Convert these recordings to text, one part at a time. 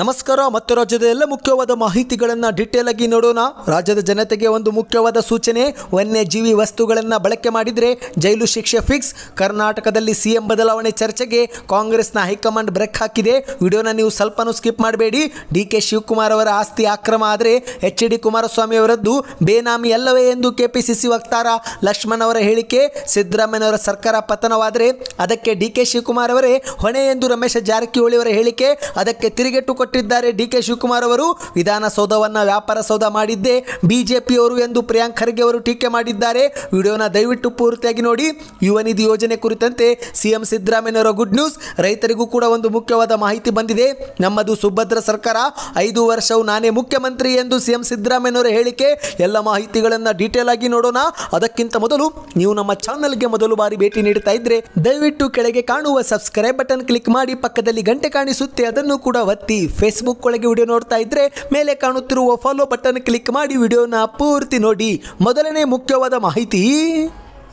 ನಮಸ್ಕಾರ ಮತ್ತು ರಾಜ್ಯದ ಎಲ್ಲ ಮುಖ್ಯವಾದ ಮಾಹಿತಿಗಳನ್ನು ಡಿಟೇಲ್ ಆಗಿ ನೋಡೋಣ ರಾಜ್ಯದ ಜನತೆಗೆ ಒಂದು ಮುಖ್ಯವಾದ ಸೂಚನೆ ವನ್ಯಜೀವಿ ವಸ್ತುಗಳನ್ನು ಬಳಕೆ ಮಾಡಿದರೆ ಜೈಲು ಶಿಕ್ಷೆ ಫಿಕ್ಸ್ ಕರ್ನಾಟಕದಲ್ಲಿ ಸಿಎಂ ಬದಲಾವಣೆ ಚರ್ಚೆಗೆ ಕಾಂಗ್ರೆಸ್ನ ಹೈಕಮಾಂಡ್ ಬ್ರೇಕ್ ಹಾಕಿದೆ ವಿಡಿಯೋನ ನೀವು ಸ್ವಲ್ಪನೂ ಸ್ಕಿಪ್ ಮಾಡಬೇಡಿ ಡಿ ಕೆ ಶಿವಕುಮಾರ್ ಅವರ ಆಸ್ತಿ ಆಕ್ರಮ ಆದರೆ ಎಚ್ ಡಿ ಕುಮಾರಸ್ವಾಮಿ ಅವರದ್ದು ಬೇನಾಮಿ ಅಲ್ಲವೇ ಎಂದು ಕೆಪಿಸಿಸಿ ವಕ್ತಾರ ಲಕ್ಷ್ಮಣ್ ಅವರ ಹೇಳಿಕೆ ಸಿದ್ದರಾಮಯ್ಯನವರ ಸರ್ಕಾರ ಪತನವಾದರೆ ಅದಕ್ಕೆ ಡಿ ಕೆ ಶಿವಕುಮಾರ್ ಅವರೇ ಹೊಣೆ ಎಂದು ರಮೇಶ ಜಾರಕಿಹೊಳಿ ಅವರ ಹೇಳಿಕೆ ಅದಕ್ಕೆ ತಿರುಗೇಟು ಕೊಟ್ಟಿದ್ದಾರೆ ಡಿ ಕೆ ಶಿವಕುಮಾರ್ ಅವರು ವಿಧಾನಸೌಧವನ್ನು ವ್ಯಾಪಾರ ಸೌಧ ಮಾಡಿದ್ದೇ ಬಿಜೆಪಿಯವರು ಎಂದು ಪ್ರಿಯಾಂಕ್ ಖರ್ಗೆ ಅವರು ಟೀಕೆ ಮಾಡಿದ್ದಾರೆ ವಿಡಿಯೋನ ದಯವಿಟ್ಟು ಪೂರ್ತಿಯಾಗಿ ನೋಡಿ ಯುವ ನಿಧಿ ಯೋಜನೆ ಕುರಿತಂತೆ ಸಿಎಂ ಸಿದ್ದರಾಮಯ್ಯನವರ ಗುಡ್ ನ್ಯೂಸ್ ರೈತರಿಗೂ ಕೂಡ ಒಂದು ಮುಖ್ಯವಾದ ಮಾಹಿತಿ ಬಂದಿದೆ ನಮ್ಮದು ಸುಭದ್ರ ಸರ್ಕಾರ ಐದು ವರ್ಷವು ನಾನೇ ಮುಖ್ಯಮಂತ್ರಿ ಎಂದು ಸಿಎಂ ಸಿದ್ದರಾಮಯ್ಯವರ ಹೇಳಿಕೆ ಎಲ್ಲ ಮಾಹಿತಿಗಳನ್ನು ಡೀಟೇಲ್ ಆಗಿ ನೋಡೋಣ ಅದಕ್ಕಿಂತ ಮೊದಲು ನೀವು ನಮ್ಮ ಚಾನಲ್ಗೆ ಮೊದಲು ಬಾರಿ ಭೇಟಿ ನೀಡ್ತಾ ಇದ್ರೆ ದಯವಿಟ್ಟು ಕೆಳಗೆ ಕಾಣುವ ಸಬ್ಸ್ಕ್ರೈಬ್ ಬಟನ್ ಕ್ಲಿಕ್ ಮಾಡಿ ಪಕ್ಕದಲ್ಲಿ ಗಂಟೆ ಕಾಣಿಸುತ್ತೆ ಅದನ್ನು ಕೂಡ ಒತ್ತಿ ಫೇಸ್ಬುಕ್ ಒಳಗೆ ವಿಡಿಯೋ ನೋಡ್ತಾ ಇದ್ರೆ ಮೇಲೆ ಕಾಣುತ್ತಿರುವ ಫಾಲೋ ಬಟನ್ ಕ್ಲಿಕ್ ಮಾಡಿ ವಿಡಿಯೋನ ಪೂರ್ತಿ ನೋಡಿ ಮೊದಲನೇ ಮುಖ್ಯವಾದ ಮಾಹಿತಿ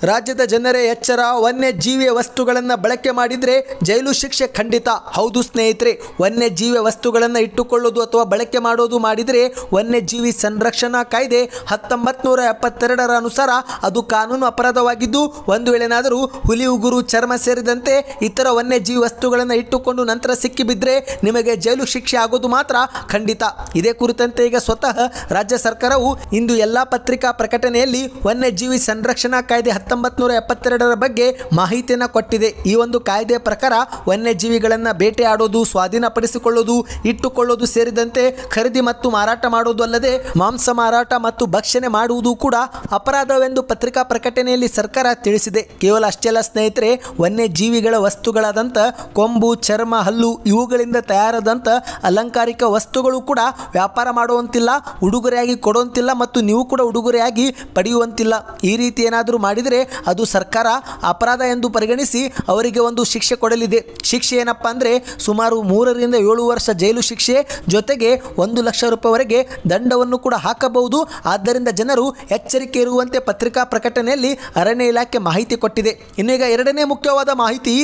ರಾಜ್ಯದ ಜನರೇ ಎಚ್ಚರ ವನ್ಯಜೀವಿ ವಸ್ತುಗಳನ್ನು ಬಳಕೆ ಮಾಡಿದರೆ ಜೈಲು ಶಿಕ್ಷೆ ಖಂಡಿತ ಹೌದು ಸ್ನೇಹಿತರೆ ವನ್ಯಜೀವಿ ವಸ್ತುಗಳನ್ನು ಇಟ್ಟುಕೊಳ್ಳೋದು ಅಥವಾ ಬಳಕೆ ಮಾಡೋದು ಮಾಡಿದರೆ ವನ್ಯಜೀವಿ ಸಂರಕ್ಷಣಾ ಕಾಯ್ದೆ ಹತ್ತೊಂಬತ್ತು ಎಪ್ಪತ್ತೆರಡರ ಅನುಸಾರ ಅದು ಕಾನೂನು ಅಪರಾಧವಾಗಿದ್ದು ಒಂದು ವೇಳೆನಾದರೂ ಹುಲಿ ಉಗುರು ಚರ್ಮ ಸೇರಿದಂತೆ ಇತರ ವನ್ಯಜೀವಿ ವಸ್ತುಗಳನ್ನು ಇಟ್ಟುಕೊಂಡು ನಂತರ ಸಿಕ್ಕಿಬಿದ್ದರೆ ನಿಮಗೆ ಜೈಲು ಶಿಕ್ಷೆ ಆಗೋದು ಮಾತ್ರ ಖಂಡಿತ ಇದೇ ಕುರಿತಂತೆ ಈಗ ಸ್ವತಃ ರಾಜ್ಯ ಸರ್ಕಾರವು ಇಂದು ಎಲ್ಲ ಪತ್ರಿಕಾ ಪ್ರಕಟಣೆಯಲ್ಲಿ ವನ್ಯಜೀವಿ ಸಂರಕ್ಷಣಾ ಕಾಯ್ದೆ ಹತ್ತೊಂಬತ್ತು ನೂರ ಎಪ್ಪತ್ತೆರಡರ ಬಗ್ಗೆ ಮಾಹಿತಿಯನ್ನು ಕೊಟ್ಟಿದೆ ಈ ಒಂದು ಕಾಯ್ದೆ ಪ್ರಕಾರ ವನ್ಯಜೀವಿಗಳನ್ನು ಬೇಟೆಯಾಡೋದು ಸ್ವಾಧೀನಪಡಿಸಿಕೊಳ್ಳೋದು ಇಟ್ಟುಕೊಳ್ಳೋದು ಸೇರಿದಂತೆ ಖರೀದಿ ಮತ್ತು ಮಾರಾಟ ಮಾಡುವುದು ಅಲ್ಲದೆ ಮಾಂಸ ಮಾರಾಟ ಮತ್ತು ಭಕ್ಷಣೆ ಮಾಡುವುದು ಕೂಡ ಅಪರಾಧವೆಂದು ಪತ್ರಿಕಾ ಪ್ರಕಟಣೆಯಲ್ಲಿ ಸರ್ಕಾರ ತಿಳಿಸಿದೆ ಕೇವಲ ಅಷ್ಟೆಲ್ಲ ಸ್ನೇಹಿತರೆ ವನ್ಯಜೀವಿಗಳ ವಸ್ತುಗಳಾದಂಥ ಕೊಂಬು ಚರ್ಮ ಹಲ್ಲು ಇವುಗಳಿಂದ ತಯಾರಾದಂಥ ಅಲಂಕಾರಿಕ ವಸ್ತುಗಳು ಕೂಡ ವ್ಯಾಪಾರ ಮಾಡುವಂತಿಲ್ಲ ಉಡುಗೊರೆಯಾಗಿ ಕೊಡುವಂತಿಲ್ಲ ಮತ್ತು ನೀವು ಕೂಡ ಉಡುಗೊರೆಯಾಗಿ ಪಡೆಯುವಂತಿಲ್ಲ ಈ ರೀತಿ ಏನಾದರೂ ಮಾಡಿದರೆ ಅದು ಸರ್ಕಾರ ಅಪರಾಧ ಎಂದು ಪರಿಗಣಿಸಿ ಅವರಿಗೆ ಒಂದು ಶಿಕ್ಷೆ ಕೊಡಲಿದೆ ಶಿಕ್ಷೆ ಏನಪ್ಪ ಅಂದರೆ ಸುಮಾರು ಮೂರರಿಂದ ಏಳು ವರ್ಷ ಜೈಲು ಶಿಕ್ಷೆ ಜೊತೆಗೆ ಒಂದು ಲಕ್ಷ ರೂಪಾಯಿವರೆಗೆ ದಂಡವನ್ನು ಕೂಡ ಹಾಕಬಹುದು ಆದ್ದರಿಂದ ಜನರು ಎಚ್ಚರಿಕೆ ಇರುವಂತೆ ಪತ್ರಿಕಾ ಪ್ರಕಟಣೆಯಲ್ಲಿ ಅರಣ್ಯ ಇಲಾಖೆ ಮಾಹಿತಿ ಕೊಟ್ಟಿದೆ ಇನ್ನೀಗ ಎರಡನೇ ಮುಖ್ಯವಾದ ಮಾಹಿತಿ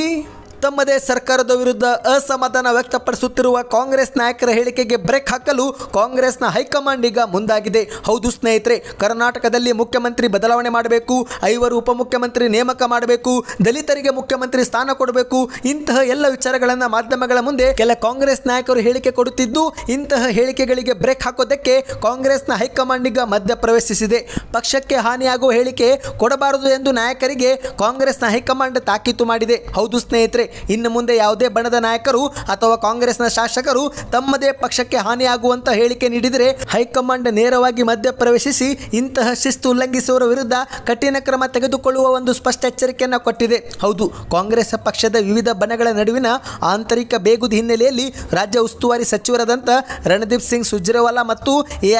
ತಮ್ಮದೇ ಸರ್ಕಾರದ ವಿರುದ್ಧ ಅಸಮಾಧಾನ ವ್ಯಕ್ತಪಡಿಸುತ್ತಿರುವ ಕಾಂಗ್ರೆಸ್ ನಾಯಕರ ಹೇಳಿಕೆಗೆ ಬ್ರೇಕ್ ಹಾಕಲು ಕಾಂಗ್ರೆಸ್ನ ಹೈಕಮಾಂಡ್ ಈಗ ಮುಂದಾಗಿದೆ ಹೌದು ಸ್ನೇಹಿತರೆ ಕರ್ನಾಟಕದಲ್ಲಿ ಮುಖ್ಯಮಂತ್ರಿ ಬದಲಾವಣೆ ಮಾಡಬೇಕು ಐವರು ಉಪಮುಖ್ಯಮಂತ್ರಿ ನೇಮಕ ಮಾಡಬೇಕು ದಲಿತರಿಗೆ ಮುಖ್ಯಮಂತ್ರಿ ಸ್ಥಾನ ಕೊಡಬೇಕು ಇಂತಹ ಎಲ್ಲ ವಿಚಾರಗಳನ್ನು ಮಾಧ್ಯಮಗಳ ಮುಂದೆ ಕೆಲ ಕಾಂಗ್ರೆಸ್ ನಾಯಕರು ಹೇಳಿಕೆ ಕೊಡುತ್ತಿದ್ದು ಇಂತಹ ಹೇಳಿಕೆಗಳಿಗೆ ಬ್ರೇಕ್ ಹಾಕೋದಕ್ಕೆ ಕಾಂಗ್ರೆಸ್ನ ಹೈಕಮಾಂಡ್ ಈಗ ಪ್ರವೇಶಿಸಿದೆ ಪಕ್ಷಕ್ಕೆ ಹಾನಿಯಾಗುವ ಹೇಳಿಕೆ ಕೊಡಬಾರದು ಎಂದು ನಾಯಕರಿಗೆ ಕಾಂಗ್ರೆಸ್ನ ಹೈಕಮಾಂಡ್ ತಾಕೀತು ಮಾಡಿದೆ ಹೌದು ಸ್ನೇಹಿತರೆ ಇನ್ನು ಮುಂದೆ ಯಾವುದೇ ಬಣದ ನಾಯಕರು ಅಥವಾ ಕಾಂಗ್ರೆಸ್ನ ಶಾಸಕರು ತಮ್ಮದೇ ಪಕ್ಷಕ್ಕೆ ಹಾನಿಯಾಗುವಂತ ಹೇಳಿಕೆ ನೀಡಿದರೆ ಹೈಕಮಾಂಡ್ ನೇರವಾಗಿ ಮಧ್ಯಪ್ರವೇಶಿಸಿ ಇಂತಹ ಶಿಸ್ತು ಉಲ್ಲಂಘಿಸುವವರ ವಿರುದ್ಧ ಕಠಿಣ ಕ್ರಮ ತೆಗೆದುಕೊಳ್ಳುವ ಒಂದು ಸ್ಪಷ್ಟ ಎಚ್ಚರಿಕೆಯನ್ನು ಕೊಟ್ಟಿದೆ ಹೌದು ಕಾಂಗ್ರೆಸ್ ಪಕ್ಷದ ವಿವಿಧ ಬಣಗಳ ನಡುವಿನ ಆಂತರಿಕ ಬೇಗುದಿ ಹಿನ್ನೆಲೆಯಲ್ಲಿ ರಾಜ್ಯ ಉಸ್ತುವಾರಿ ಸಚಿವರಾದಂಥ ರಣದೀಪ್ ಸಿಂಗ್ ಸುರ್ಜೇವಾಲಾ ಮತ್ತು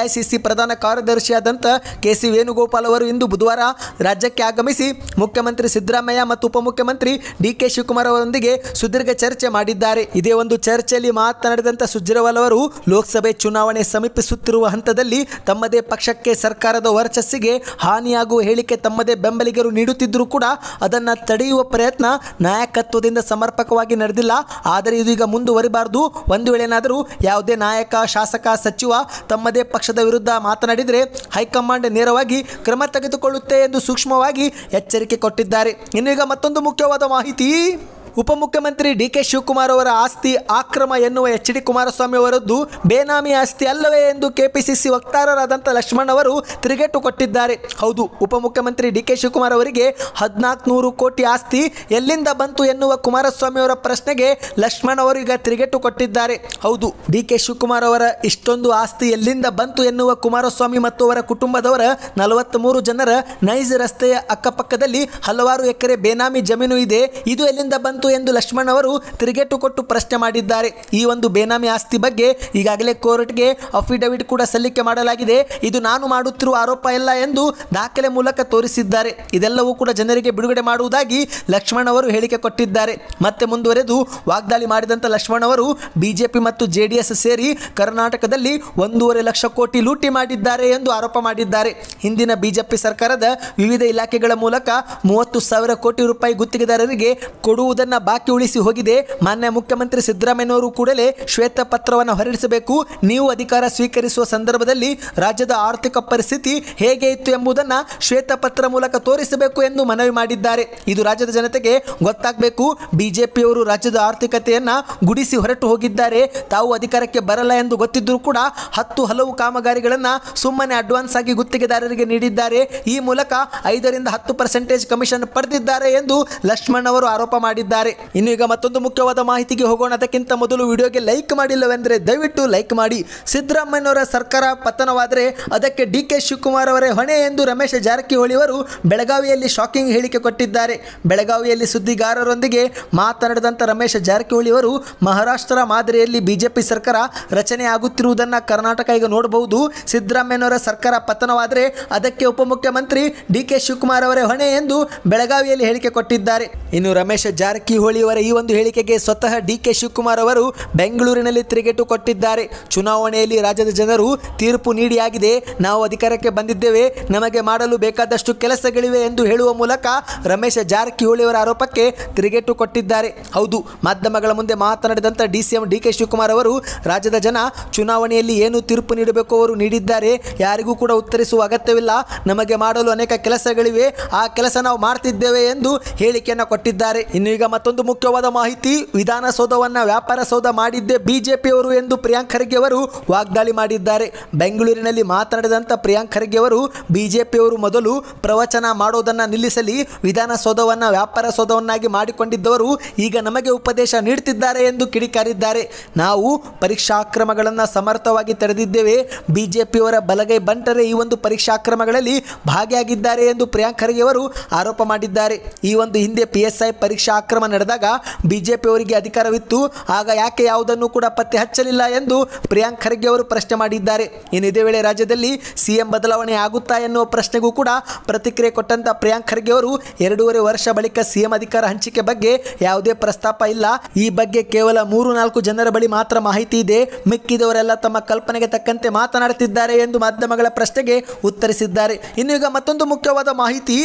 ಎಐಸಿಸಿ ಪ್ರಧಾನ ಕಾರ್ಯದರ್ಶಿಯಾದಂಥ ಕೆ ಸಿ ವೇಣುಗೋಪಾಲ್ ಅವರು ಇಂದು ಬುಧವಾರ ರಾಜ್ಯಕ್ಕೆ ಆಗಮಿಸಿ ಮುಖ್ಯಮಂತ್ರಿ ಸಿದ್ದರಾಮಯ್ಯ ಮತ್ತು ಉಪಮುಖ್ಯಮಂತ್ರಿ ಡಿ ಕೆ ಶಿವಕುಮಾರ್ ಅವರೊಂದಿಗೆ ಅವರೊಂದಿಗೆ ಸುದೀರ್ಘ ಚರ್ಚೆ ಮಾಡಿದ್ದಾರೆ ಇದೇ ಒಂದು ಚರ್ಚೆಯಲ್ಲಿ ಮಾತನಾಡಿದಂತ ಸುಜ್ರವಾಲ್ ಅವರು ಲೋಕಸಭೆ ಚುನಾವಣೆ ಸಮೀಪಿಸುತ್ತಿರುವ ಹಂತದಲ್ಲಿ ತಮ್ಮದೇ ಪಕ್ಷಕ್ಕೆ ಸರ್ಕಾರದ ವರ್ಚಸ್ಸಿಗೆ ಹಾನಿಯಾಗುವ ಹೇಳಿಕೆ ತಮ್ಮದೇ ಬೆಂಬಲಿಗರು ನೀಡುತ್ತಿದ್ದರೂ ಕೂಡ ಅದನ್ನು ತಡೆಯುವ ಪ್ರಯತ್ನ ನಾಯಕತ್ವದಿಂದ ಸಮರ್ಪಕವಾಗಿ ನಡೆದಿಲ್ಲ ಆದರೆ ಇದೀಗ ಮುಂದುವರಿಬಾರದು ಒಂದು ವೇಳೆನಾದರೂ ಯಾವುದೇ ನಾಯಕ ಶಾಸಕ ಸಚಿವ ತಮ್ಮದೇ ಪಕ್ಷದ ವಿರುದ್ಧ ಮಾತನಾಡಿದರೆ ಹೈಕಮಾಂಡ್ ನೇರವಾಗಿ ಕ್ರಮ ತೆಗೆದುಕೊಳ್ಳುತ್ತೆ ಎಂದು ಸೂಕ್ಷ್ಮವಾಗಿ ಎಚ್ಚರಿಕೆ ಕೊಟ್ಟಿದ್ದಾರೆ ಈಗ ಮತ್ತೊಂದು ಮುಖ್ಯವಾದ ಮಾಹಿತಿ ಉಪಮುಖ್ಯಮಂತ್ರಿ ಡಿಕೆ ಶಿವಕುಮಾರ್ ಅವರ ಆಸ್ತಿ ಆಕ್ರಮ ಎನ್ನುವ ಎಚ್ ಡಿ ಕುಮಾರಸ್ವಾಮಿ ಅವರದ್ದು ಬೇನಾಮಿ ಆಸ್ತಿ ಅಲ್ಲವೇ ಎಂದು ಕೆಪಿಸಿಸಿ ವಕ್ತಾರರಾದಂಥ ಲಕ್ಷ್ಮಣ್ ಅವರು ತಿರುಗೇಟು ಕೊಟ್ಟಿದ್ದಾರೆ ಹೌದು ಉಪಮುಖ್ಯಮಂತ್ರಿ ಡಿ ಕೆ ಶಿವಕುಮಾರ್ ಅವರಿಗೆ ಹದಿನಾಲ್ಕು ನೂರು ಕೋಟಿ ಆಸ್ತಿ ಎಲ್ಲಿಂದ ಬಂತು ಎನ್ನುವ ಕುಮಾರಸ್ವಾಮಿ ಅವರ ಪ್ರಶ್ನೆಗೆ ಲಕ್ಷ್ಮಣ್ ಅವರು ಈಗ ತಿರುಗೇಟು ಕೊಟ್ಟಿದ್ದಾರೆ ಹೌದು ಡಿ ಕೆ ಶಿವಕುಮಾರ್ ಅವರ ಇಷ್ಟೊಂದು ಆಸ್ತಿ ಎಲ್ಲಿಂದ ಬಂತು ಎನ್ನುವ ಕುಮಾರಸ್ವಾಮಿ ಮತ್ತು ಅವರ ಕುಟುಂಬದವರ ಮೂರು ಜನರ ನೈಜ್ ರಸ್ತೆಯ ಅಕ್ಕಪಕ್ಕದಲ್ಲಿ ಹಲವಾರು ಎಕರೆ ಬೇನಾಮಿ ಜಮೀನು ಇದೆ ಇದು ಎಲ್ಲಿಂದ ಬಂತು ಬಂತು ಎಂದು ಲಕ್ಷ್ಮಣ್ ಅವರು ತಿರುಗೇಟು ಕೊಟ್ಟು ಪ್ರಶ್ನೆ ಮಾಡಿದ್ದಾರೆ ಈ ಒಂದು ಬೇನಾಮಿ ಆಸ್ತಿ ಬಗ್ಗೆ ಈಗಾಗಲೇ ಕೋರ್ಟ್ಗೆ ಅಫಿಡವಿಟ್ ಕೂಡ ಸಲ್ಲಿಕೆ ಮಾಡಲಾಗಿದೆ ಇದು ನಾನು ಮಾಡುತ್ತಿರುವ ಆರೋಪ ಇಲ್ಲ ಎಂದು ದಾಖಲೆ ಮೂಲಕ ತೋರಿಸಿದ್ದಾರೆ ಇದೆಲ್ಲವೂ ಕೂಡ ಜನರಿಗೆ ಬಿಡುಗಡೆ ಮಾಡುವುದಾಗಿ ಲಕ್ಷ್ಮಣ್ ಅವರು ಹೇಳಿಕೆ ಕೊಟ್ಟಿದ್ದಾರೆ ಮತ್ತೆ ಮುಂದುವರೆದು ವಾಗ್ದಾಳಿ ಮಾಡಿದಂಥ ಲಕ್ಷ್ಮಣ್ ಅವರು ಬಿಜೆಪಿ ಮತ್ತು ಜೆಡಿಎಸ್ ಸೇರಿ ಕರ್ನಾಟಕದಲ್ಲಿ ಒಂದೂವರೆ ಲಕ್ಷ ಕೋಟಿ ಲೂಟಿ ಮಾಡಿದ್ದಾರೆ ಎಂದು ಆರೋಪ ಮಾಡಿದ್ದಾರೆ ಹಿಂದಿನ ಬಿಜೆಪಿ ಸರ್ಕಾರದ ವಿವಿಧ ಇಲಾಖೆಗಳ ಮೂಲಕ ಮೂವತ್ತು ಸಾವಿರ ಕೋಟಿ ರೂಪಾಯಿ ಗುತ್ತಿಗೆದಾರರಿಗೆ ಕೊಡುವುದನ್ನು ಹಣ ಬಾಕಿ ಉಳಿಸಿ ಹೋಗಿದೆ ಮಾನ್ಯ ಮುಖ್ಯಮಂತ್ರಿ ಸಿದ್ದರಾಮಯ್ಯನವರು ಕೂಡಲೇ ಶ್ವೇತ ಪತ್ರವನ್ನು ಹೊರಡಿಸಬೇಕು ನೀವು ಅಧಿಕಾರ ಸ್ವೀಕರಿಸುವ ಸಂದರ್ಭದಲ್ಲಿ ರಾಜ್ಯದ ಆರ್ಥಿಕ ಪರಿಸ್ಥಿತಿ ಹೇಗೆ ಇತ್ತು ಎಂಬುದನ್ನು ಶ್ವೇತ ಪತ್ರ ಮೂಲಕ ತೋರಿಸಬೇಕು ಎಂದು ಮನವಿ ಮಾಡಿದ್ದಾರೆ ಇದು ರಾಜ್ಯದ ಜನತೆಗೆ ಗೊತ್ತಾಗಬೇಕು ಬಿಜೆಪಿಯವರು ರಾಜ್ಯದ ಆರ್ಥಿಕತೆಯನ್ನು ಗುಡಿಸಿ ಹೊರಟು ಹೋಗಿದ್ದಾರೆ ತಾವು ಅಧಿಕಾರಕ್ಕೆ ಬರಲ್ಲ ಎಂದು ಗೊತ್ತಿದ್ದರೂ ಕೂಡ ಹತ್ತು ಹಲವು ಕಾಮಗಾರಿಗಳನ್ನು ಸುಮ್ಮನೆ ಅಡ್ವಾನ್ಸ್ ಆಗಿ ಗುತ್ತಿಗೆದಾರರಿಗೆ ನೀಡಿದ್ದಾರೆ ಈ ಮೂಲಕ ಐದರಿಂದ ಹತ್ತು ಪರ್ಸೆಂಟೇಜ್ ಕಮಿಷನ್ ಪಡೆದಿದ್ದಾರೆ ಎಂದು ಲಕ್ಷ್ಮಣ್ ಅವರು ಆರೋಪ ಮಾಡಿದ್ದಾರೆ ಇನ್ನು ಈಗ ಮತ್ತೊಂದು ಮುಖ್ಯವಾದ ಮಾಹಿತಿಗೆ ಹೋಗೋಣ ಅದಕ್ಕಿಂತ ಮೊದಲು ವಿಡಿಯೋಗೆ ಲೈಕ್ ಮಾಡಿಲ್ಲವೆಂದರೆ ದಯವಿಟ್ಟು ಲೈಕ್ ಮಾಡಿ ಸಿದ್ದರಾಮಯ್ಯನವರ ಸರ್ಕಾರ ಪತನವಾದರೆ ಅದಕ್ಕೆ ಡಿ ಕೆ ಶಿವಕುಮಾರ್ ಅವರೇ ಹೊಣೆ ಎಂದು ರಮೇಶ್ ಜಾರಕಿಹೊಳಿ ಅವರು ಬೆಳಗಾವಿಯಲ್ಲಿ ಶಾಕಿಂಗ್ ಹೇಳಿಕೆ ಕೊಟ್ಟಿದ್ದಾರೆ ಬೆಳಗಾವಿಯಲ್ಲಿ ಸುದ್ದಿಗಾರರೊಂದಿಗೆ ಮಾತನಾಡಿದಂಥ ರಮೇಶ್ ಜಾರಕಿಹೊಳಿ ಅವರು ಮಹಾರಾಷ್ಟ್ರ ಮಾದರಿಯಲ್ಲಿ ಬಿಜೆಪಿ ಸರ್ಕಾರ ರಚನೆ ಆಗುತ್ತಿರುವುದನ್ನು ಕರ್ನಾಟಕ ಈಗ ನೋಡಬಹುದು ಸಿದ್ದರಾಮಯ್ಯನವರ ಸರ್ಕಾರ ಪತನವಾದರೆ ಅದಕ್ಕೆ ಉಪಮುಖ್ಯಮಂತ್ರಿ ಡಿ ಕೆ ಶಿವಕುಮಾರ್ ಅವರೇ ಹೊಣೆ ಎಂದು ಬೆಳಗಾವಿಯಲ್ಲಿ ಹೇಳಿಕೆ ಕೊಟ್ಟಿದ್ದಾರೆ ಇನ್ನು ರಮೇಶ್ ಜಾರಕಿ ಜಾರಕಿಹೊಳಿಯವರ ಈ ಒಂದು ಹೇಳಿಕೆಗೆ ಸ್ವತಃ ಡಿ ಕೆ ಶಿವಕುಮಾರ್ ಅವರು ಬೆಂಗಳೂರಿನಲ್ಲಿ ತಿರುಗೇಟು ಕೊಟ್ಟಿದ್ದಾರೆ ಚುನಾವಣೆಯಲ್ಲಿ ರಾಜ್ಯದ ಜನರು ತೀರ್ಪು ನೀಡಿಯಾಗಿದೆ ನಾವು ಅಧಿಕಾರಕ್ಕೆ ಬಂದಿದ್ದೇವೆ ನಮಗೆ ಮಾಡಲು ಬೇಕಾದಷ್ಟು ಕೆಲಸಗಳಿವೆ ಎಂದು ಹೇಳುವ ಮೂಲಕ ರಮೇಶ ಅವರ ಆರೋಪಕ್ಕೆ ತಿರುಗೇಟು ಕೊಟ್ಟಿದ್ದಾರೆ ಹೌದು ಮಾಧ್ಯಮಗಳ ಮುಂದೆ ಮಾತನಾಡಿದಂಥ D C M D K Shivakumar ಅವರು ರಾಜ್ಯದ ಜನ ಚುನಾವಣೆಯಲ್ಲಿ ಏನು ತೀರ್ಪು ನೀಡಬೇಕು ಅವರು ನೀಡಿದ್ದಾರೆ ಯಾರಿಗೂ ಕೂಡ ಉತ್ತರಿಸುವ ಅಗತ್ಯವಿಲ್ಲ ನಮಗೆ ಮಾಡಲು ಅನೇಕ ಕೆಲಸಗಳಿವೆ ಆ ಕೆಲಸ ನಾವು ಮಾಡ್ತಿದ್ದೇವೆ ಎಂದು ಹೇಳಿಕೆಯನ್ನು ಕೊಟ್ಟಿದ್ದಾರೆ ಇನ್ನು ಈಗ ಮತ್ತೊಂದು ಮುಖ್ಯವಾದ ಮಾಹಿತಿ ವಿಧಾನಸೌಧವನ್ನ ವ್ಯಾಪಾರ ಸೌಧ ಮಾಡಿದ್ದೇ ಬಿಜೆಪಿಯವರು ಎಂದು ಪ್ರಿಯಾಂಕ್ ಖರ್ಗೆ ಅವರು ವಾಗ್ದಾಳಿ ಮಾಡಿದ್ದಾರೆ ಬೆಂಗಳೂರಿನಲ್ಲಿ ಮಾತನಾಡಿದಂಥ ಪ್ರಿಯಾಂಕ್ ಖರ್ಗೆ ಅವರು ಬಿಜೆಪಿಯವರು ಮೊದಲು ಪ್ರವಚನ ಮಾಡೋದನ್ನು ನಿಲ್ಲಿಸಲಿ ವಿಧಾನಸೌಧವನ್ನ ವ್ಯಾಪಾರ ಸೌಧವನ್ನಾಗಿ ಮಾಡಿಕೊಂಡಿದ್ದವರು ಈಗ ನಮಗೆ ಉಪದೇಶ ನೀಡುತ್ತಿದ್ದಾರೆ ಎಂದು ಕಿಡಿಕಾರಿದ್ದಾರೆ ನಾವು ಪರೀಕ್ಷಾ ಅಕ್ರಮಗಳನ್ನು ಸಮರ್ಥವಾಗಿ ತಡೆದಿದ್ದೇವೆ ಬಿಜೆಪಿಯವರ ಬಲಗೈ ಬಂಟರೆ ಈ ಒಂದು ಪರೀಕ್ಷಾ ಅಕ್ರಮಗಳಲ್ಲಿ ಭಾಗಿಯಾಗಿದ್ದಾರೆ ಎಂದು ಪ್ರಿಯಾಂಕ್ ಖರ್ಗೆ ಅವರು ಆರೋಪ ಮಾಡಿದ್ದಾರೆ ಈ ಒಂದು ಹಿಂದೆ ಪಿಎಸ್ಐ ಪರೀಕ್ಷಾ ಅಕ್ರಮ ನಡೆದಾಗ ಬಿಜೆಪಿ ಅವರಿಗೆ ಅಧಿಕಾರವಿತ್ತು ಆಗ ಯಾಕೆ ಯಾವುದನ್ನು ಕೂಡ ಪತ್ತೆ ಹಚ್ಚಲಿಲ್ಲ ಎಂದು ಪ್ರಿಯಾಂಕ್ ಖರ್ಗೆ ಅವರು ಪ್ರಶ್ನೆ ಮಾಡಿದ್ದಾರೆ ಇನ್ನು ಇದೇ ವೇಳೆ ರಾಜ್ಯದಲ್ಲಿ ಸಿಎಂ ಬದಲಾವಣೆ ಆಗುತ್ತಾ ಎನ್ನುವ ಪ್ರಶ್ನೆಗೂ ಕೂಡ ಪ್ರತಿಕ್ರಿಯೆ ಕೊಟ್ಟಂತ ಪ್ರಿಯಾಂಕ್ ಖರ್ಗೆ ಅವರು ಎರಡೂವರೆ ವರ್ಷ ಬಳಿಕ ಸಿಎಂ ಅಧಿಕಾರ ಹಂಚಿಕೆ ಬಗ್ಗೆ ಯಾವುದೇ ಪ್ರಸ್ತಾಪ ಇಲ್ಲ ಈ ಬಗ್ಗೆ ಕೇವಲ ಮೂರು ನಾಲ್ಕು ಜನರ ಬಳಿ ಮಾತ್ರ ಮಾಹಿತಿ ಇದೆ ಮಿಕ್ಕಿದವರೆಲ್ಲ ತಮ್ಮ ಕಲ್ಪನೆಗೆ ತಕ್ಕಂತೆ ಮಾತನಾಡುತ್ತಿದ್ದಾರೆ ಎಂದು ಮಾಧ್ಯಮಗಳ ಪ್ರಶ್ನೆಗೆ ಉತ್ತರಿಸಿದ್ದಾರೆ ಇನ್ನು ಈಗ ಮತ್ತೊಂದು ಮುಖ್ಯವಾದ ಮಾಹಿತಿ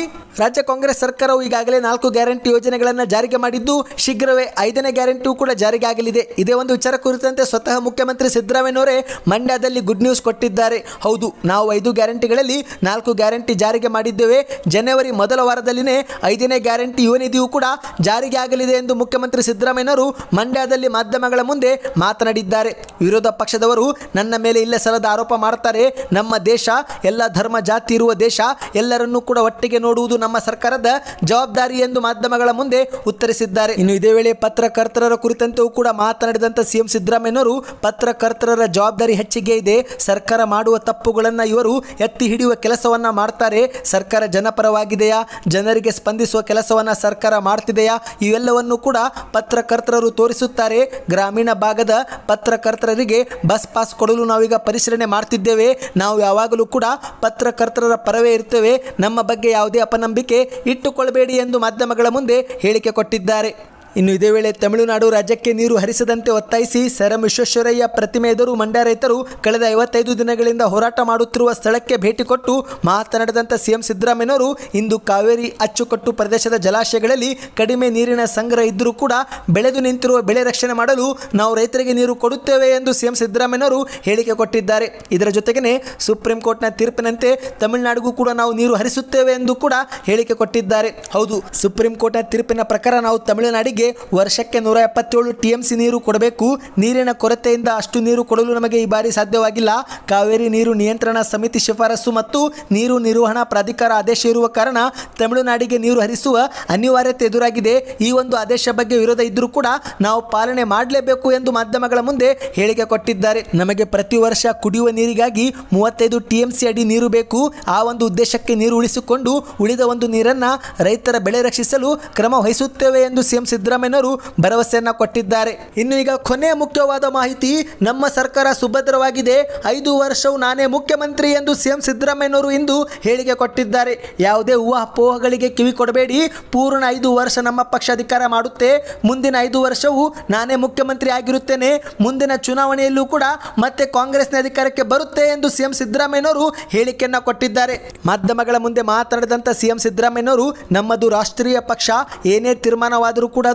ರಾಜ್ಯ ಕಾಂಗ್ರೆಸ್ ಸರ್ಕಾರವು ಈಗಾಗಲೇ ನಾಲ್ಕು ಗ್ಯಾರಂಟಿ ಯೋಜನೆಗಳನ್ನು ಜಾರಿಗೆ ಮಾಡಿದ್ದು ಶೀಘ್ರವೇ ಐದನೇ ಗ್ಯಾರಂಟಿಯೂ ಕೂಡ ಜಾರಿಗೆ ಆಗಲಿದೆ ಇದೇ ಒಂದು ವಿಚಾರ ಕುರಿತಂತೆ ಸ್ವತಃ ಮುಖ್ಯಮಂತ್ರಿ ಸಿದ್ದರಾಮಯ್ಯನವರೇ ಮಂಡ್ಯದಲ್ಲಿ ಗುಡ್ ನ್ಯೂಸ್ ಕೊಟ್ಟಿದ್ದಾರೆ ಹೌದು ನಾವು ಐದು ಗ್ಯಾರಂಟಿಗಳಲ್ಲಿ ನಾಲ್ಕು ಗ್ಯಾರಂಟಿ ಜಾರಿಗೆ ಮಾಡಿದ್ದೇವೆ ಜನವರಿ ಮೊದಲ ವಾರದಲ್ಲಿನೇ ಐದನೇ ಗ್ಯಾರಂಟಿ ಯುವ ಕೂಡ ಜಾರಿಗೆ ಆಗಲಿದೆ ಎಂದು ಮುಖ್ಯಮಂತ್ರಿ ಸಿದ್ದರಾಮಯ್ಯನವರು ಮಂಡ್ಯದಲ್ಲಿ ಮಾಧ್ಯಮಗಳ ಮುಂದೆ ಮಾತನಾಡಿದ್ದಾರೆ ವಿರೋಧ ಪಕ್ಷದವರು ನನ್ನ ಮೇಲೆ ಇಲ್ಲೇ ಸಲದ ಆರೋಪ ಮಾಡ್ತಾರೆ ನಮ್ಮ ದೇಶ ಎಲ್ಲ ಧರ್ಮ ಜಾತಿ ಇರುವ ದೇಶ ಎಲ್ಲರನ್ನೂ ಕೂಡ ಒಟ್ಟಿಗೆ ನೋಡುವುದು ನಮ್ಮ ಸರ್ಕಾರದ ಜವಾಬ್ದಾರಿ ಎಂದು ಮಾಧ್ಯಮಗಳ ಮುಂದೆ ಉತ್ತರಿಸಿ ತಿಳಿಸಿದ್ದಾರೆ ಇನ್ನು ಇದೇ ವೇಳೆ ಪತ್ರಕರ್ತರ ಕುರಿತಂತೆಯೂ ಕೂಡ ಮಾತನಾಡಿದಂತ ಸಿಎಂ ಸಿದ್ದರಾಮಯ್ಯನವರು ಪತ್ರಕರ್ತರ ಜವಾಬ್ದಾರಿ ಹೆಚ್ಚಿಗೆ ಇದೆ ಸರ್ಕಾರ ಮಾಡುವ ತಪ್ಪುಗಳನ್ನು ಇವರು ಎತ್ತಿ ಹಿಡಿಯುವ ಕೆಲಸವನ್ನ ಮಾಡ್ತಾರೆ ಸರ್ಕಾರ ಜನಪರವಾಗಿದೆಯಾ ಜನರಿಗೆ ಸ್ಪಂದಿಸುವ ಕೆಲಸವನ್ನ ಸರ್ಕಾರ ಮಾಡ್ತಿದೆಯಾ ಇವೆಲ್ಲವನ್ನು ಕೂಡ ಪತ್ರಕರ್ತರರು ತೋರಿಸುತ್ತಾರೆ ಗ್ರಾಮೀಣ ಭಾಗದ ಪತ್ರಕರ್ತರರಿಗೆ ಬಸ್ ಪಾಸ್ ಕೊಡಲು ನಾವೀಗ ಪರಿಶೀಲನೆ ಮಾಡ್ತಿದ್ದೇವೆ ನಾವು ಯಾವಾಗಲೂ ಕೂಡ ಪತ್ರಕರ್ತರ ಪರವೇ ಇರ್ತೇವೆ ನಮ್ಮ ಬಗ್ಗೆ ಯಾವುದೇ ಅಪನಂಬಿಕೆ ಇಟ್ಟುಕೊಳ್ಳಬೇಡಿ ಎಂದು ಮಾಧ್ಯಮಗಳ ಮುಂದೆ ಹೇಳಿಕೆ ಕೊಟ್ಟಿದ್ದಾರೆ ಹೇಳಿದ್ದಾರೆ ಇನ್ನು ಇದೇ ವೇಳೆ ತಮಿಳುನಾಡು ರಾಜ್ಯಕ್ಕೆ ನೀರು ಹರಿಸದಂತೆ ಒತ್ತಾಯಿಸಿ ಸರಂ ವಿಶ್ವೇಶ್ವರಯ್ಯ ಪ್ರತಿಮೆ ಎದುರು ಮಂಡ್ಯ ರೈತರು ಕಳೆದ ಐವತ್ತೈದು ದಿನಗಳಿಂದ ಹೋರಾಟ ಮಾಡುತ್ತಿರುವ ಸ್ಥಳಕ್ಕೆ ಭೇಟಿ ಕೊಟ್ಟು ಮಾತನಾಡಿದಂಥ ಸಿಎಂ ಸಿದ್ದರಾಮಯ್ಯವರು ಇಂದು ಕಾವೇರಿ ಅಚ್ಚುಕಟ್ಟು ಪ್ರದೇಶದ ಜಲಾಶಯಗಳಲ್ಲಿ ಕಡಿಮೆ ನೀರಿನ ಸಂಗ್ರಹ ಇದ್ದರೂ ಕೂಡ ಬೆಳೆದು ನಿಂತಿರುವ ಬೆಳೆ ರಕ್ಷಣೆ ಮಾಡಲು ನಾವು ರೈತರಿಗೆ ನೀರು ಕೊಡುತ್ತೇವೆ ಎಂದು ಸಿಎಂ ಸಿದ್ದರಾಮಯ್ಯವರು ಹೇಳಿಕೆ ಕೊಟ್ಟಿದ್ದಾರೆ ಇದರ ಜೊತೆಗೇ ಸುಪ್ರೀಂ ಕೋರ್ಟ್ನ ತೀರ್ಪಿನಂತೆ ತಮಿಳುನಾಡಿಗೂ ಕೂಡ ನಾವು ನೀರು ಹರಿಸುತ್ತೇವೆ ಎಂದು ಕೂಡ ಹೇಳಿಕೆ ಕೊಟ್ಟಿದ್ದಾರೆ ಹೌದು ಸುಪ್ರೀಂ ಕೋರ್ಟ್ನ ತೀರ್ಪಿನ ಪ್ರಕಾರ ನಾವು ತಮಿಳುನಾಡಿಗೆ ವರ್ಷಕ್ಕೆ ನೂರ ಎಪ್ಪತ್ತೇಳು ಟಿಎಂಸಿ ನೀರು ಕೊಡಬೇಕು ನೀರಿನ ಕೊರತೆಯಿಂದ ಅಷ್ಟು ನೀರು ಕೊಡಲು ನಮಗೆ ಈ ಬಾರಿ ಸಾಧ್ಯವಾಗಿಲ್ಲ ಕಾವೇರಿ ನೀರು ನಿಯಂತ್ರಣ ಸಮಿತಿ ಶಿಫಾರಸು ಮತ್ತು ನೀರು ನಿರ್ವಹಣಾ ಪ್ರಾಧಿಕಾರ ಆದೇಶ ಇರುವ ಕಾರಣ ತಮಿಳುನಾಡಿಗೆ ನೀರು ಹರಿಸುವ ಅನಿವಾರ್ಯತೆ ಎದುರಾಗಿದೆ ಈ ಒಂದು ಆದೇಶ ಬಗ್ಗೆ ವಿರೋಧ ಇದ್ದರೂ ಕೂಡ ನಾವು ಪಾಲನೆ ಮಾಡಲೇಬೇಕು ಎಂದು ಮಾಧ್ಯಮಗಳ ಮುಂದೆ ಹೇಳಿಕೆ ಕೊಟ್ಟಿದ್ದಾರೆ ನಮಗೆ ಪ್ರತಿ ವರ್ಷ ಕುಡಿಯುವ ನೀರಿಗಾಗಿ ಮೂವತ್ತೈದು ಟಿಎಂಸಿ ಅಡಿ ನೀರು ಬೇಕು ಆ ಒಂದು ಉದ್ದೇಶಕ್ಕೆ ನೀರು ಉಳಿಸಿಕೊಂಡು ಉಳಿದ ಒಂದು ನೀರನ್ನು ರೈತರ ಬೆಳೆ ರಕ್ಷಿಸಲು ಕ್ರಮ ವಹಿಸುತ್ತೇವೆ ಎಂದು ಸಿಎಂ ಸಿದ್ದರಾಮಯ್ಯ ಸಿದ್ದರಾಮಯ್ಯನವರು ಭರವಸೆಯನ್ನು ಕೊಟ್ಟಿದ್ದಾರೆ ಇನ್ನು ಈಗ ಕೊನೆ ಮುಖ್ಯವಾದ ಮಾಹಿತಿ ನಮ್ಮ ಸರ್ಕಾರ ಸುಭದ್ರವಾಗಿದೆ ಐದು ವರ್ಷವೂ ನಾನೇ ಮುಖ್ಯಮಂತ್ರಿ ಎಂದು ಸಿಎಂ ಸಿದ್ದರಾಮಯ್ಯನವರು ಇಂದು ಹೇಳಿಕೆ ಕೊಟ್ಟಿದ್ದಾರೆ ಯಾವುದೇ ಊಹಾಪೋಹಗಳಿಗೆ ಕಿವಿ ಕೊಡಬೇಡಿ ಪೂರ್ಣ ಐದು ವರ್ಷ ನಮ್ಮ ಪಕ್ಷ ಅಧಿಕಾರ ಮಾಡುತ್ತೆ ಮುಂದಿನ ಐದು ವರ್ಷವೂ ನಾನೇ ಮುಖ್ಯಮಂತ್ರಿ ಆಗಿರುತ್ತೇನೆ ಮುಂದಿನ ಚುನಾವಣೆಯಲ್ಲೂ ಕೂಡ ಮತ್ತೆ ಕಾಂಗ್ರೆಸ್ನ ಅಧಿಕಾರಕ್ಕೆ ಬರುತ್ತೆ ಎಂದು ಸಿಎಂ ಸಿದ್ದರಾಮಯ್ಯನವರು ಹೇಳಿಕೆಯನ್ನು ಕೊಟ್ಟಿದ್ದಾರೆ ಮಾಧ್ಯಮಗಳ ಮುಂದೆ ಮಾತನಾಡಿದಂತ ಸಿಎಂ ಸಿದ್ದರಾಮಯ್ಯನವರು ನಮ್ಮದು ರಾಷ್ಟ್ರೀಯ ಪಕ್ಷ ಏನೇ ತೀರ್ಮಾನವಾದರೂ ಕೂಡ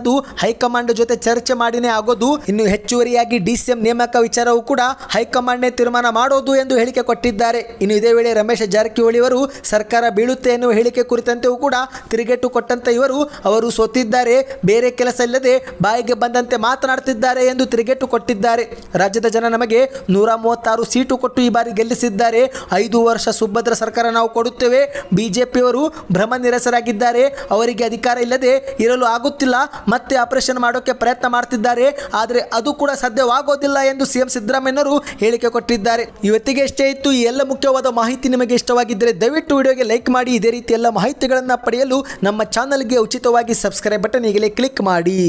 ಹೈಕಮಾಂಡ್ ಜೊತೆ ಚರ್ಚೆ ಮಾಡಿನೇ ಆಗೋದು ಇನ್ನು ಹೆಚ್ಚುವರಿಯಾಗಿ ಡಿಸಿಎಂ ನೇಮಕ ವಿಚಾರವೂ ಕೂಡ ನೇ ತೀರ್ಮಾನ ಮಾಡೋದು ಎಂದು ಹೇಳಿಕೆ ಕೊಟ್ಟಿದ್ದಾರೆ ಇನ್ನು ಇದೇ ವೇಳೆ ರಮೇಶ್ ಜಾರಕಿಹೊಳಿ ಅವರು ಸರ್ಕಾರ ಬೀಳುತ್ತೆ ಎನ್ನುವ ಹೇಳಿಕೆ ಕುರಿತಂತೆಯೂ ಕೂಡ ತಿರುಗೇಟು ಕೊಟ್ಟಂತೆ ಇವರು ಅವರು ಸೋತಿದ್ದಾರೆ ಬೇರೆ ಕೆಲಸ ಇಲ್ಲದೆ ಬಾಯಿಗೆ ಬಂದಂತೆ ಮಾತನಾಡುತ್ತಿದ್ದಾರೆ ಎಂದು ತಿರುಗೇಟು ಕೊಟ್ಟಿದ್ದಾರೆ ರಾಜ್ಯದ ಜನ ನಮಗೆ ನೂರ ಮೂವತ್ತಾರು ಸೀಟು ಕೊಟ್ಟು ಈ ಬಾರಿ ಗೆಲ್ಲಿಸಿದ್ದಾರೆ ಐದು ವರ್ಷ ಸುಭದ್ರ ಸರ್ಕಾರ ನಾವು ಕೊಡುತ್ತೇವೆ ಬಿಜೆಪಿಯವರು ಭ್ರಮ ನಿರಸರಾಗಿದ್ದಾರೆ ಅವರಿಗೆ ಅಧಿಕಾರ ಇಲ್ಲದೆ ಇರಲು ಆಗುತ್ತಿಲ್ಲ ಮತ್ತೆ ಆಪರೇಷನ್ ಮಾಡೋಕ್ಕೆ ಪ್ರಯತ್ನ ಮಾಡ್ತಿದ್ದಾರೆ ಆದರೆ ಅದು ಕೂಡ ಸಾಧ್ಯವಾಗೋದಿಲ್ಲ ಎಂದು ಸಿಎಂ ಸಿದ್ದರಾಮಯ್ಯನವರು ಹೇಳಿಕೆ ಕೊಟ್ಟಿದ್ದಾರೆ ಇವತ್ತಿಗೆ ಎಷ್ಟೇ ಇತ್ತು ಈ ಎಲ್ಲ ಮುಖ್ಯವಾದ ಮಾಹಿತಿ ನಿಮಗೆ ಇಷ್ಟವಾಗಿದ್ದರೆ ದಯವಿಟ್ಟು ವಿಡಿಯೋಗೆ ಲೈಕ್ ಮಾಡಿ ಇದೇ ರೀತಿ ಎಲ್ಲ ಮಾಹಿತಿಗಳನ್ನು ಪಡೆಯಲು ನಮ್ಮ ಚಾನಲ್ಗೆ ಉಚಿತವಾಗಿ ಸಬ್ಸ್ಕ್ರೈಬ್ ಬಟನ್ ಈಗಲೇ ಕ್ಲಿಕ್ ಮಾಡಿ